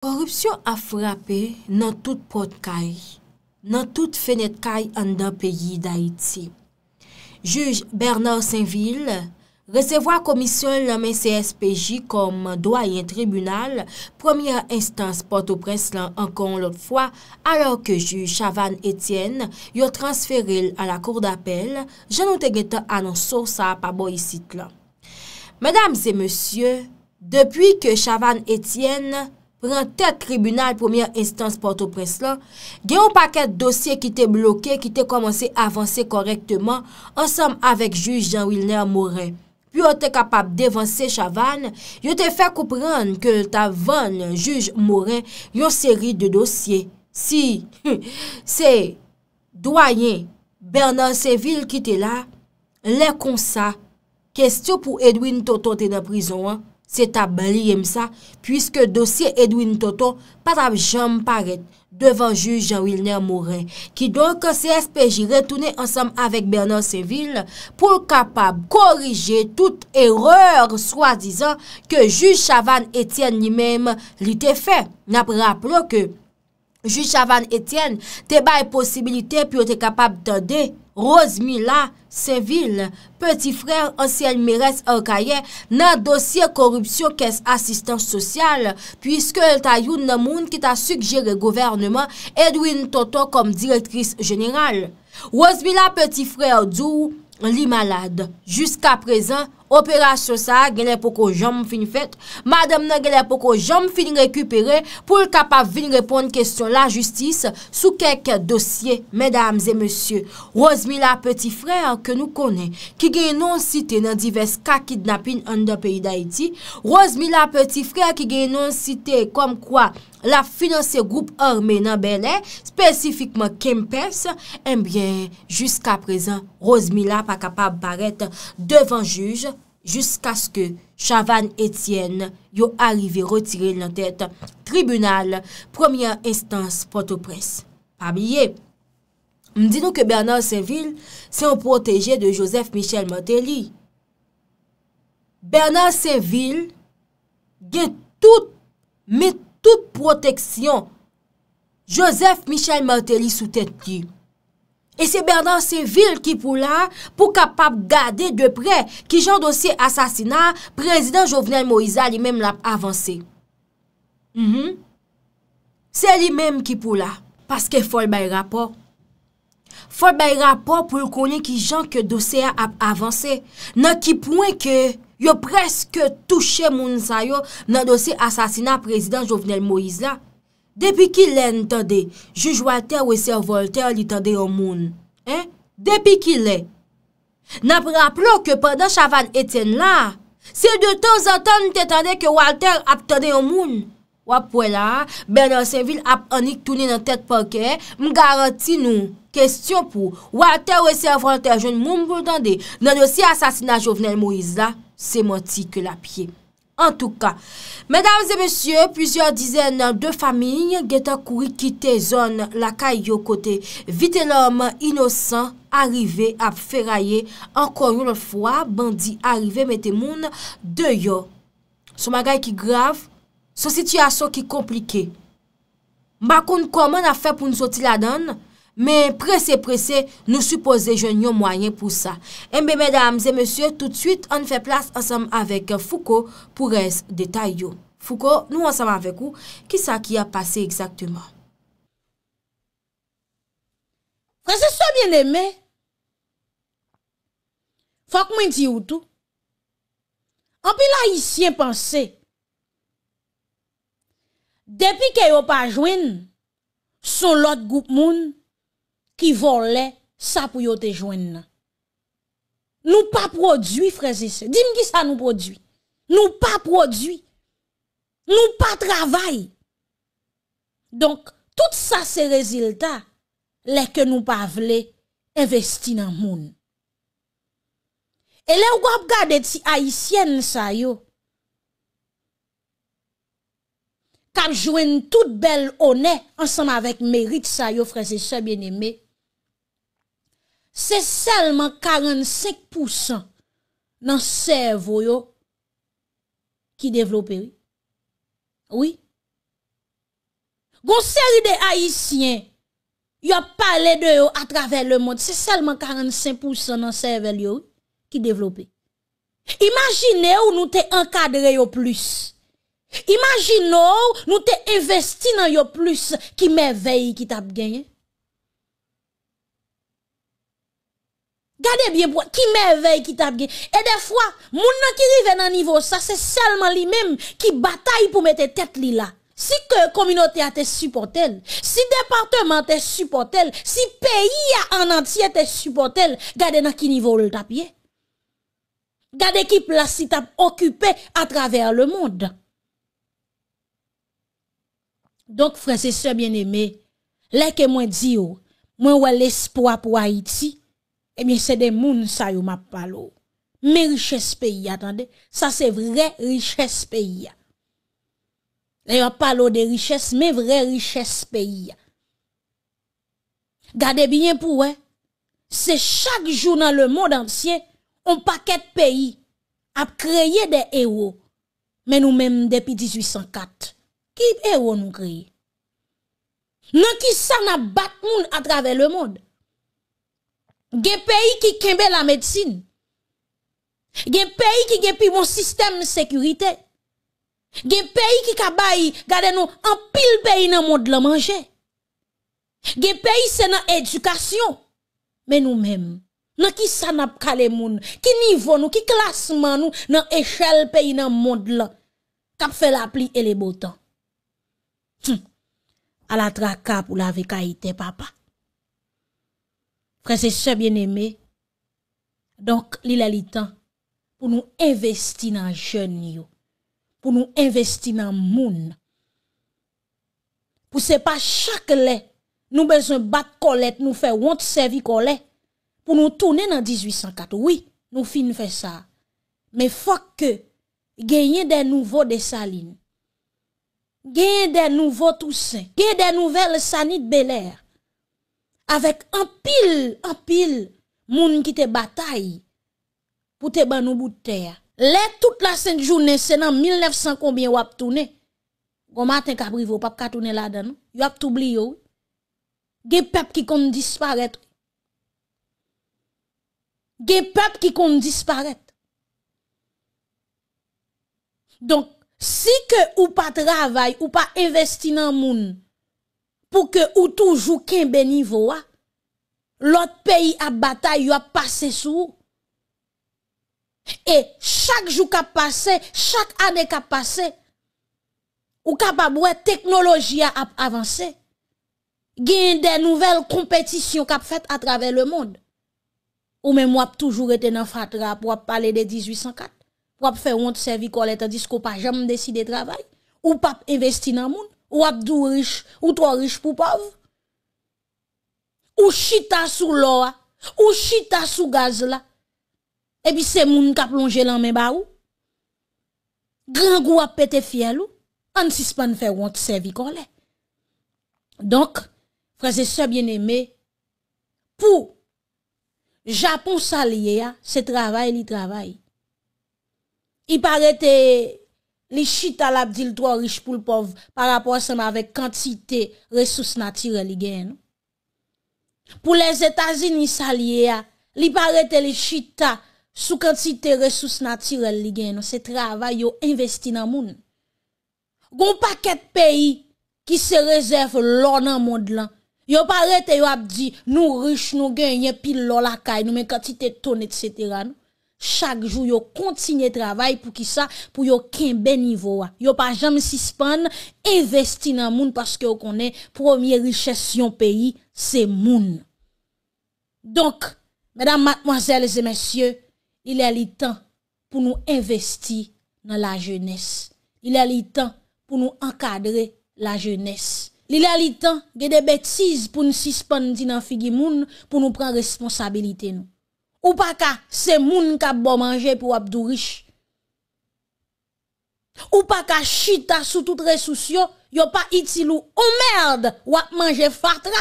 Korupsyon a frapè nan tout pot kaj, nan tout fenet kaj an dan peyi da iti. Juj Bernard Saint-Ville, resevo a komisyon laman CSPJ kom doayen tribunal, premier instans pot ou prens lan ankon lot fwa, alor ke juj Chavan Etienne yo transferil a la kour d'apel, janou tegeta anonsou sa pa bo yisit lan. Madame se monsieur, depwi ke Chavan Etienne... Pren tet tribunal premier instance porto pres la, gen ou paket dosye ki te bloke, ki te komanse avanse korektman, ansam avek juj Jean Wilner Morin. Pi ou te kapap devanse chavan, yo te fe koupran ke ta van juj Morin yo seri de dosye. Si, se doyen Bernard Seville ki te la, le kon sa, kest yo pou Edwin Toton te nan prizon an? S'etabli yim sa, pwiske dosye Edwin Toto patap jom paret devan juj Jean Wilner Mouret, ki don ke CSPJ retounen ansam avek Bernard Seville pou l kapab korije tout erreur swazizan ke juj Chavan Etienne ni mem li te fe. Napre rapplo ke juj Chavan Etienne te baye posibilite pi ou te kapab dande. Rosmila, se vil, peti frè ansel meres ankaye nan dosye korupsyon kes asistanj sosyal, pwiske el tayoun nan moun ki ta sukjere governman Edwin Toto kom direktris jeneral. Rosmila, peti frè anjou. li malade. Jusk aprezen, operasyon sa, genè poko jom fin fèt, madèm nan genè poko jom fin rekupere, pou l kapap vin repon kèstyon la justis sou kèk dosye, mèdames et mèsyè. Rosmi la peti frè, ke nou konè, ki genè non site nan divers kakidnapin an dè peyi d'Haïti, Rosmi la peti frè, ki genè non site kom kwa, la finanse groupe ormenan belè, spesifikman Kempes, enbyen, eh jiska prezen, Rosemilla pa kapab baret devan juj, jiska skè Chavan Etienne yo arrive retirè lantèt tribunal, premier instance photopress. Pamye, mdino ke Bernard Seville se yon proteje de Joseph Michel Montelli. Bernard Seville gen tout mit Toute proteksyon. Joseph Michel Martelly sou tèt ki. E se berdan se vil ki pou la pou kapap gade de pre ki jan dosye asasina prezident Jovenel Moïse a li menm la avanse. Mm-hmm. Se li menm ki pou la. Paske fol bay rapor. Fol bay rapor pou konen ki jan ke dosye a avanse. Nan ki pouen ke... Yo preske touche moun sa yo nan dosi asasina prezident Jovenel Moïse la. Depi ki lè n'tande, juj Walter we ser Voltaire li tande yon moun. Eh, depi ki lè. Nap rapplo ke pendant Chavan etienne la, se de ton zan ton n'te tande ke Walter ap tande yon moun. Wap wè la, Benoiseville ap anik touni nan tet pake, m garanti nou. Kestyon pou, wate wese avante joun moun moun dande, nan osi asasina jovenel Moïse la, se moti ke la piye. En touka, medams e mesye, pwizyon dizen nan dwe faminy, geta kouri kite zon lakay yo kote, vite loman inosan, arive ap feraye, ankon yon lot fwa, bandi arive metemoun de yo. Sou magay ki grav, sou sityasyon ki komplike. Makoun koman afe pou nizoti la dan? Men prese prese nou suppose je nyon mwanyen pou sa. Mbe mbèdams e msye, toutsuit an fè plas ansam avèk Fouko pou res detay yo. Fouko, nou ansam avèk ou, ki sa ki a pase exaktouman? Kwa se sou mwen eme, fòk mwen ti ou tou, an pi la isyen panse, depi ke yo pa jwen, son lot goup moun, qui volait ça pour te joindre. Nous pas produit frère et Dis-moi qui ça nous produit. Nous pas produit. Nous pas travail. Donc tout ça c'est résultat les que nous pas voulons investir dans monde. Et là on va regarder si haïtienne ça yo. jouez une toute belle honneur, ensemble avec mérite ça yo frère et sœurs bien aimé, c'est seulement 45% dans le cerveau qui développe. Oui. Gon série de y a parlé de eux à travers le monde, c'est seulement 45% dans le cerveau qui imaginez imaginez où nous te au plus. imaginez où nous te investi de yo plus qui merveille qui t'a gagné. Gardez bien qui merveille qui tape Et des fois, les gens qui à ce niveau ça, c'est seulement lui mêmes qui bataille pour mettre tête là. Si que communauté a te si département te supporté, si pays en entier te supporté, gardez à qui niveau le tapier. Gardez qui place occupé à travers le monde. Donc, frères et sœurs bien-aimés, les que moi dis, moi l'espoir pour Haïti, eh bien, c'est des gens, ça, yo, ma palo. Mais richesse pays, attendez. Ça, c'est vrai richesse pays. Là, yo, parlé de richesse, mais vrai richesse pays. Gardez bien pour, C'est chaque jour dans le monde entier, un paquet de pays, a créé des héros. Mais nous-mêmes, depuis 1804, qui héros nous créons? Nous, qui ça n'a battu à travers le monde? Des pays qui kembe la médecine. gen pays qui gen pi mon système sécurité. gen pays qui kabayi gade nou en pile pays dans de la manje, pays c'est dans l'éducation. mais nous mêmes qui qui ki pas pas calé moun, qui niveau nous qui classement nous nan échelle pays dans monde de la, qui fait la pli et le botan. Hm, la la papa. C'est c'est bien aimé. donc il a le temps pour nous investir dans les jeunes, pour nous investir dans le monde. Pour ce pas chaque lait, nous besoin battre nous faire honte servir colette, pour nous tourner dans 1804. Oui, nous faisons faire ça. Mais faut que gagner des nouveaux des salines. Gagner des nouveaux Toussaint. Gagner des nouvelles Sanit Bel avec un pile, un pile, moun qui te bataille pour te battre au bout de terre. Là, toute la sainte journée, c'est dans 1900 combien ou ap tourné Gon matin kaprivo, pap ka tourner la dan. Yo a toubli yo. des pep ki kon disparaître, des peuples qui vont disparaître. Donc, si que ou pas travaille ou pas dans dans gens, pour que ou toujours qu'un niveau hein. l'autre pays a bataille a passé sous et chaque jour qu'a passé chaque année qu'a passé ou capable technologie a avancé gagne des nouvelles compétitions qu'a faites à travers le monde ou même moi toujours été dans fatra pour parler de 1804 pour faire honte servir tandis qu'on pas jamais décidé de travail ou pas investir dans le monde ou abdou riche, ou toi riche pour pauvre. Ou chita sous l'eau, ou chita sous gaz là. Et puis c'est monde qui a plongé dans mes baou. Grand goût a pété fiel ou. On suspend faire honte servi collé. Donc, frères et sœurs bien-aimés, pour Japon salier, c'est travail, il travail. Il paraît les chita la trop riche pour le pauvre par rapport à ça avec quantité ressources naturelles gagne pour les États-Unis s'allier li paraît les chita sous quantité ressources naturelles li gagne c'est travail yo investi dans moun gon paquet pays qui se réservent l'or dans monde là yo arrêté yo a dit nous riches nous gagnons pile l'or la caille nous mais quantité tonne etc chaque jour yo continue travail pour qui ça pour yo kembe niveau yo pas jamais suspend investi dans moun parce que yo connaît premier richesse yon pays c'est moun donc mesdames mademoiselles et messieurs il est le temps pour nous investir dans la jeunesse il est le temps pour nous encadrer la jeunesse il est le temps de des bêtises pour nous suspendre dans figi moun pour nous prendre responsabilité nous ou pas ka, c'est moun ka bon manger pour abdou riche. Ou pas ka chita sous toute ressource yo, yo pas itilou ou merde, ou ap manger fatra.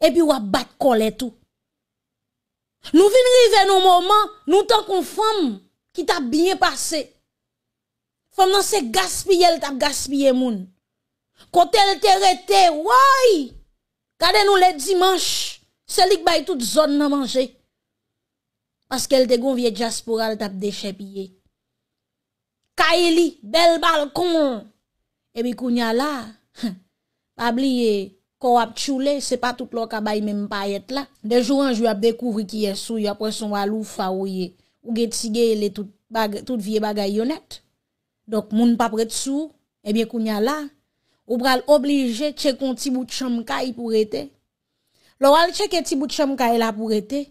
Et puis ou ap bat kolé tout. Nous venons vivre nos moments, nous tant qu'on femme qui t'a bien passé. Femme nan c'est gaspiller, elle t'a gaspillé moun. Quand elle t'est rete, ouais! Kade nou le dimanche, se lik bay tout zone nan manger parce qu'elle te gon vie diaspora l tap de piye. Kaeli, bel Et bien, kounya la, pabliye, ko ap choule, se pa tout lo kabay menm payet la. De jour, jou ap dekouvri ki yesou, yo apre son walou fa ouye. Ou get sige le tout, tout vie bagay Donc, Donc, moun papret et bien, kounya la, ou pral oblige che ti bout chanm kay pou rete. L'oral al ti bout chambre la pou rete,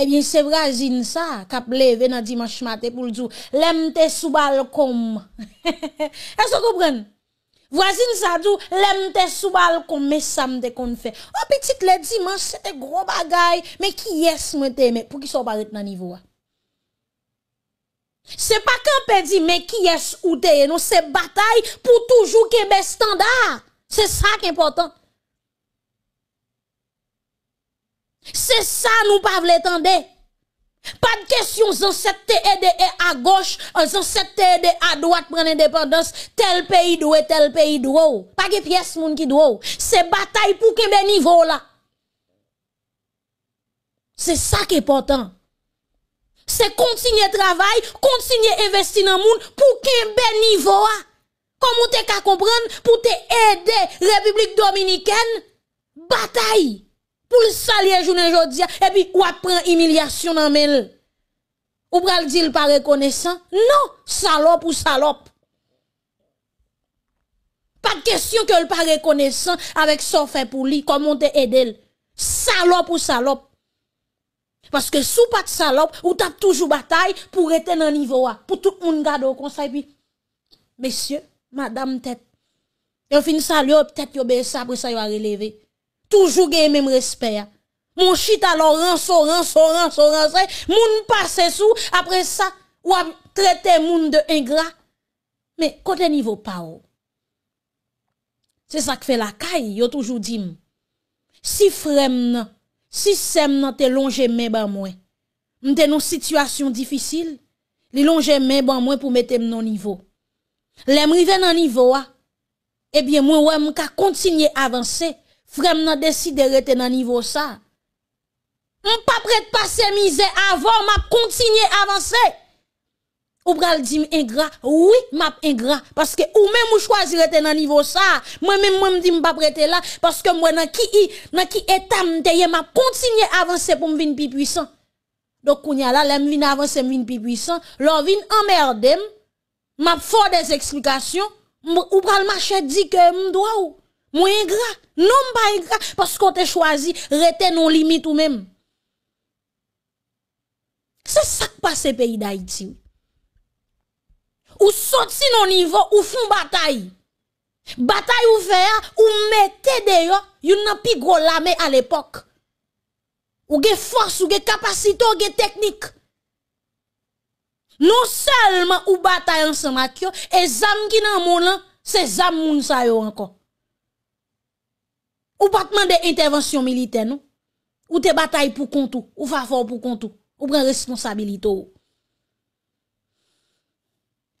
eh bien, c'est Brazine ça, qui levé dans dimanche matin pour dire, l'aime sous balcon. Est-ce que vous comprenez? Voisine ça dit, l'aime te sous balcon, mais ça me qu'on fait. Oh, petite, le dimanche, c'était gros bagaille, mais qui est ce que mais pour qui soient barré dans le niveau? Hein? Ce n'est pas qu'un dit, mais qui est ce que non, c'est bataille pour toujours qu'il standards. C'est ça qui est important. C'est ça nous pas attendre. Pas de question, ancêtres aidé à gauche, ancêtres aidé à droite pour l'indépendance. Tel pays doit, tel pays doit. Pas de pièces, moun qui doit. C'est bataille pour que niveau là. C'est ça qui est important. C'est continuer travail, continuer investir dans le monde pour qu'il niveau là. Comme tu te comprendre, pour te aider République Dominicaine, bataille pour le saluer journée pas. et puis ou prend humiliation dans mail. Ou pral dire pas reconnaissant Non, salope ou salope. Pas de question que le pas reconnaissant avec son fait pour lui comment te aider. Salope ou salope. Parce que si sous pas de salope, ou t'as toujours bataille pour être dans niveau pour tout le monde garder au conseil puis messieurs, madame tête. Et fin salope, peut-être yo ça après ça yo a relevé toujours le même respect. Mon shit alors son rançon, son rançon. Moun passe sous, après ça, ou a traité moun de ingrat. Mais côté niveau pas C'est ça qui fait la caille, yo toujours dit. Si frem si sem nan te longe men ban T'es dans une situation difficile, li longe men ban mwen pour mette mon niveau. Le m dans nan niveau eh bien, moi, ouais, m'ka continuer avancer frère nan décidé rester dans niveau ça. On pas prêt de passer misère avant, m'a continuer avancer. Ou pral di m ingrat, oui, m'a ingrat, parce que ou même ou choisi rete nan niveau ça moi même m'a di m pap là parce que mwen nan qui nan ki etam deye m'a kontinye avanse pou m vin puissant donc Dok kounya la, l'aime vin avancer m plus pi puissant. lor emmerder emmerdem, m'a des explications. ou pral marcher dit que m Moins ingrat, non pas ingrat, parce qu'on t'a choisi, rete nos limites ou même. C'est ça qui passe pays d'Haïti. Ou sorti nos niveau, ou font bataille. Bataille ouverte, ou mettez d'ailleurs, une n'a plus gros larmée à l'époque. Ou ge force, ou ge capacité, ou ge technique. Non seulement ou bataille ensemble, et zam qui nan mon c'est zam moun sa yo encore. Ou pas demander intervention militaire, non? Ou te bataille pour compte ou, faveur pour compte ou, prends responsabilité ou.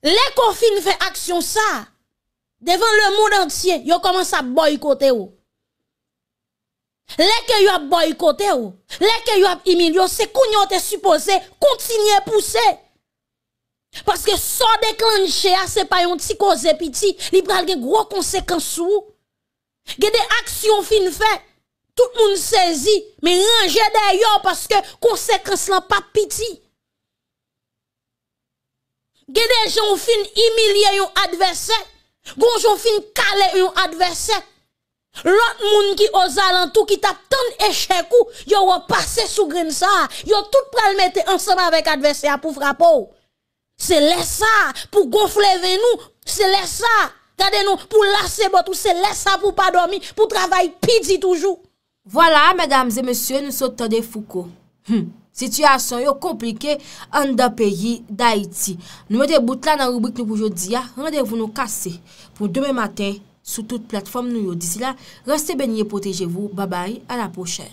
Les confines fait action ça. Devant le monde entier, yo commence à boycotter ou. Les que yo boycotter boykote ou, les que yo ap C'est qu'on koun yo te supposé continuer, pousser, parce que ça déclencher ah, c'est pas un petit cause piti, li pral Gen des actions fin fait. Tout le monde saisit, mais rangez d'ailleurs parce que conséquence là pas pitié. Gen des gens fin humilier yon adversaire. Gon gens fin caler yon adversaire. L'autre monde qui aux alentours qui tape tant échec ou yo passé sous grain ça, yo tout pral mettre ensemble avec adversaire pour frapper. C'est laisse ça pour gonfler venu, c'est laisse ça Tade nou pou lase bot ou se lese avou pa domi, pou travay pidi toujou. Voilà, megams et messieurs, nou so tade fouko. Sityasyon yo komplike, an da peyi da iti. Nou mwede bout la nan rubrik nou pou jodi ya, ah. randevou nou kase. Pou deme matin, sou tout platform nou yo disi la, raste benye poteje vou. Babay, a la pochel.